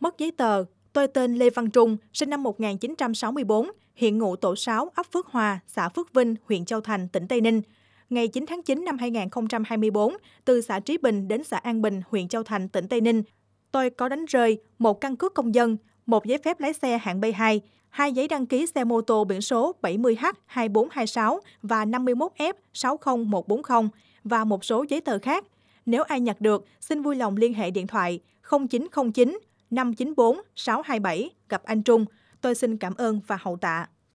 mất giấy tờ, tôi tên Lê Văn Trung, sinh năm 1964, hiện ngụ tổ 6, ấp Phước Hòa, xã Phước Vinh, huyện Châu Thành, tỉnh Tây Ninh. Ngày 9 tháng 9 năm 2024, từ xã Trí Bình đến xã An Bình, huyện Châu Thành, tỉnh Tây Ninh, tôi có đánh rơi một căn cước công dân, một giấy phép lái xe hạng B2, hai giấy đăng ký xe mô tô biển số 70H2426 và 51F60140 và một số giấy tờ khác. Nếu ai nhặt được, xin vui lòng liên hệ điện thoại 0909 594 627 gặp anh Trung. Tôi xin cảm ơn và hậu tạ.